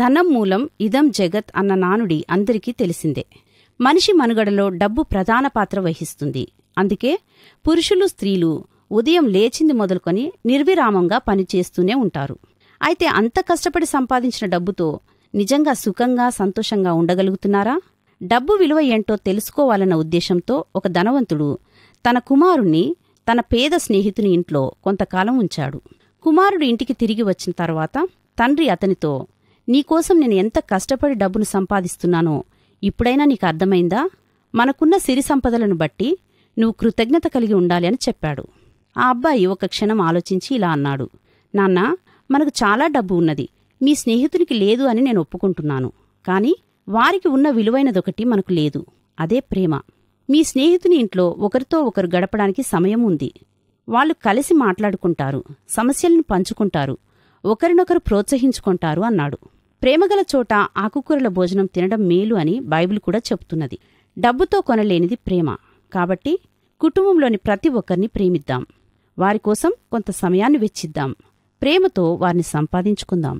ధనం మూలం ఇదం జగత్ అన్న నానుడి అందరికీ తెలిసిందే మనిషి మనుగడలో డబ్బు ప్రధాన పాత్ర వహిస్తుంది అందుకే పురుషులు స్త్రీలు ఉదయం లేచింది మొదలుకొని నిర్విరామంగా పనిచేస్తూనే ఉంటారు అయితే అంత కష్టపడి సంపాదించిన డబ్బుతో నిజంగా సుఖంగా సంతోషంగా ఉండగలుగుతున్నారా డబ్బు విలువ ఏంటో తెలుసుకోవాలన్న ఉద్దేశంతో ఒక ధనవంతుడు తన కుమారుణ్ణి తన పేద స్నేహితుని ఇంట్లో కొంతకాలం ఉంచాడు కుమారుడు ఇంటికి తిరిగి వచ్చిన తర్వాత తండ్రి అతనితో నీకోసం నేను ఎంత కష్టపడి డబ్బును సంపాదిస్తున్నానో ఇప్పుడైనా నీకు అర్థమైందా మనకున్న సిరి సంపదలను బట్టి నువ్వు కృతజ్ఞత కలిగి ఉండాలి అని చెప్పాడు ఆ అబ్బాయి ఒక క్షణం ఆలోచించి ఇలా అన్నాడు నాన్న మనకు చాలా డబ్బు ఉన్నది మీ స్నేహితునికి లేదు అని నేను ఒప్పుకుంటున్నాను కాని వారికి ఉన్న విలువైనదొకటి మనకు లేదు అదే ప్రేమ మీ స్నేహితుని ఇంట్లో ఒకరితో ఒకరు గడపడానికి సమయం ఉంది వాళ్ళు కలిసి మాట్లాడుకుంటారు సమస్యలను పంచుకుంటారు ఒకరినొకరు ప్రోత్సహించుకుంటారు అన్నాడు ప్రేమగల చోట ఆకుకూరల భోజనం తినడం మేలు అని బైబిల్ కూడా చెబుతున్నది డబ్బుతో కొనలేనిది ప్రేమ కాబట్టి కుటుంబంలోని ప్రతి ఒక్కరిని ప్రేమిద్దాం వారి కోసం కొంత సమయాన్ని వెచ్చిద్దాం ప్రేమతో వారిని సంపాదించుకుందాం